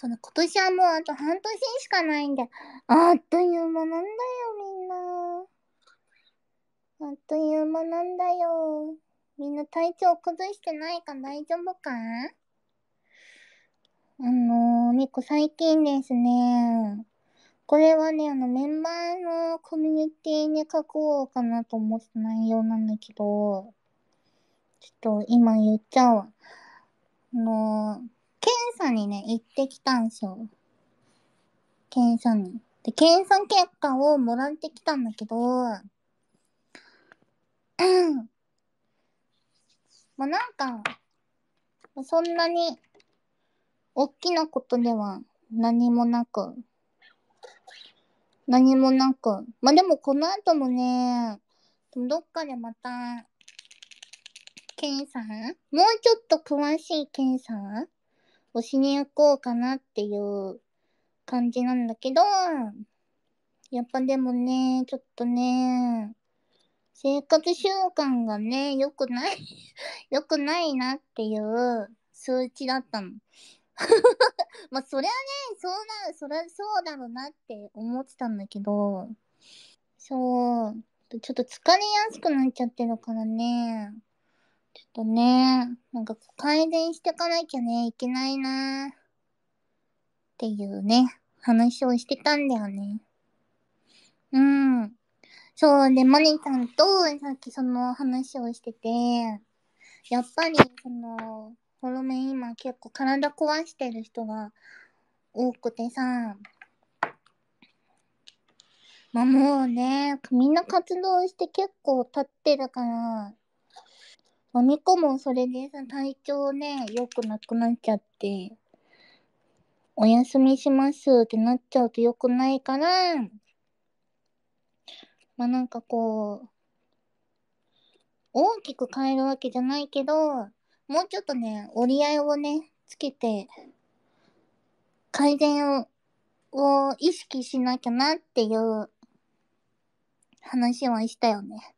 その今年はもうあと半年しかないんで、あっという間なんだよ、みんな。あっという間なんだよ。みんな体調崩してないか大丈夫かあのー、みこ最近ですね、これはね、あの、メンバーのコミュニティに書こうかなと思った内容なんだけど、ちょっと今言っちゃうわ。あのー査にね、行ってきたんすよ。検査に。で、検査結果をもらってきたんだけど、まあなんか、そんなに、大きなことでは何もなく、何もなく。まあでもこの後もね、どっかでまた、検査もうちょっと詳しい検査推しに行こうかなっていう感じなんだけど、やっぱでもね、ちょっとね、生活習慣がね、良くない 良くないなっていう数値だったの。まあ、そりゃね、そうな、そりゃそうだろうなって思ってたんだけど、そう、ちょっと疲れやすくなっちゃってるからね、ちょっとね、なんか改善していかなきゃね、いけないなっていうね、話をしてたんだよね。うん。そう、で、マネちゃんとさっきその話をしてて、やっぱりその、ホロメン今結構体壊してる人が多くてさ、まあもうね、みんな活動して結構経ってるから、おみこもそれでさ、体調ね、良くなくなっちゃって、お休みしますってなっちゃうと良くないから、まあなんかこう、大きく変えるわけじゃないけど、もうちょっとね、折り合いをね、つけて、改善を意識しなきゃなっていう話はしたよね。